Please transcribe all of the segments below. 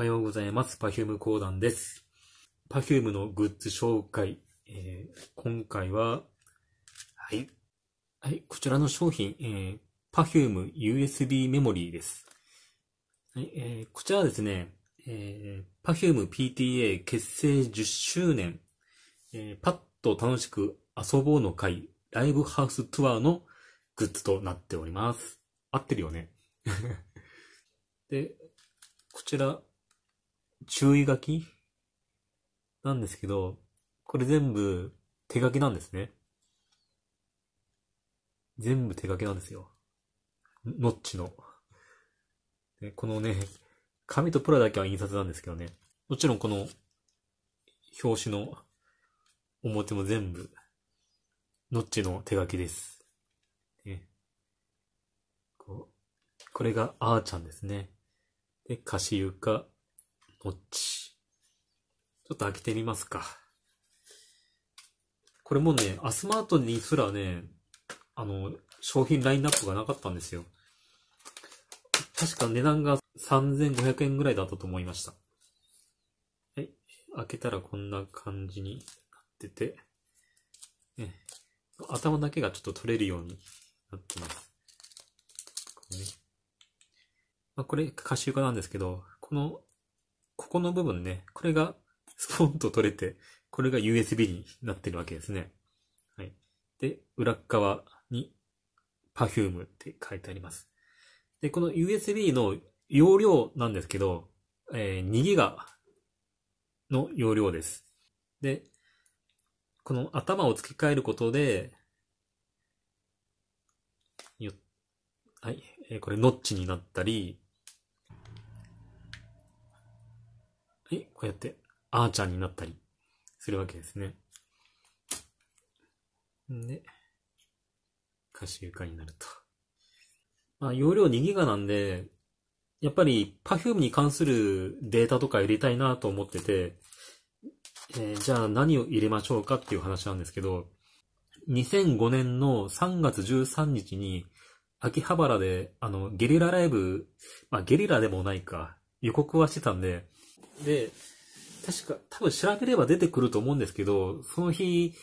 はようございます。パフューム講談です。パフュームのグッズ紹介。えー、今回は、はい。はい、こちらの商品、えー、Perfume USB メモリーです。はい、えー、こちらはですね、えー、パフューム PTA 結成10周年、えー、パッと楽しく遊ぼうの会、ライブハウスツアーのグッズとなっております。合ってるよね。で、こちら、注意書きなんですけど、これ全部手書きなんですね。全部手書きなんですよ。ノッチの。このね、紙とプラだけは印刷なんですけどね。もちろんこの表紙の表も全部ノッチの手書きです。ここれがあーちゃんですね。で、かしゆか、ポっち。ちょっと開けてみますか。これもね、アスマートにすらね、あの、商品ラインナップがなかったんですよ。確か値段が3500円ぐらいだったと思いました。はい。開けたらこんな感じになってて、ね、頭だけがちょっと取れるようになってます。これねまあ、これ、カシウカなんですけど、このここの部分ね、これがスポンと取れて、これが USB になってるわけですね。はい。で、裏側に Perfume って書いてあります。で、この USB の容量なんですけど、えー、2ギガの容量です。で、この頭を付け替えることで、はい、えー、これノッチになったり、はい、こうやって、あーちゃんになったりするわけですね。んで、歌手床になると。まあ、容量2ギガなんで、やっぱり Perfume に関するデータとか入れたいなと思ってて、えー、じゃあ何を入れましょうかっていう話なんですけど、2005年の3月13日に、秋葉原で、あの、ゲリラライブ、まあ、ゲリラでもないか、予告はしてたんで、で、確か、多分調べれば出てくると思うんですけど、その日、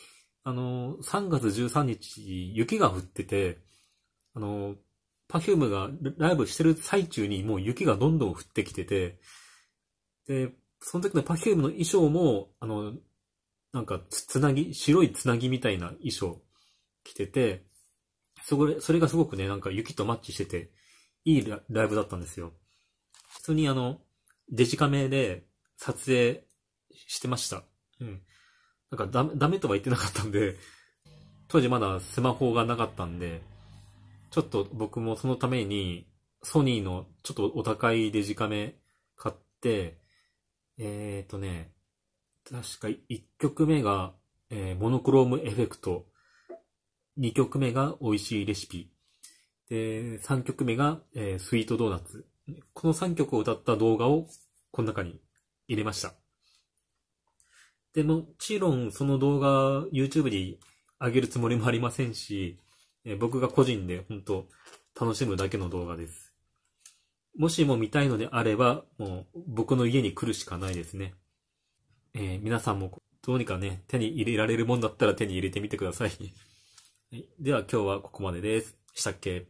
あの、3月13日、雪が降ってて、あの、パフュームがライブしてる最中にもう雪がどんどん降ってきてて、で、その時のパフュームの衣装も、あの、なんかつ、つなぎ、白いつなぎみたいな衣装着てて、それ、それがすごくね、なんか雪とマッチしてて、いいライブだったんですよ。普通にあの、デジカメで撮影してました。うん。なんかダメ、ダメとは言ってなかったんで、当時まだスマホがなかったんで、ちょっと僕もそのために、ソニーのちょっとお高いデジカメ買って、えっ、ー、とね、確か1曲目が、えー、モノクロームエフェクト、2曲目が美味しいレシピ、で、3曲目が、えー、スイートドーナツこの3曲を歌った動画をこの中に入れました。で、もちろんその動画 YouTube に上げるつもりもありませんし、え僕が個人で本当楽しむだけの動画です。もしも見たいのであれば、もう僕の家に来るしかないですね。えー、皆さんもどうにかね、手に入れられるもんだったら手に入れてみてください。はい、では今日はここまでです。したっけ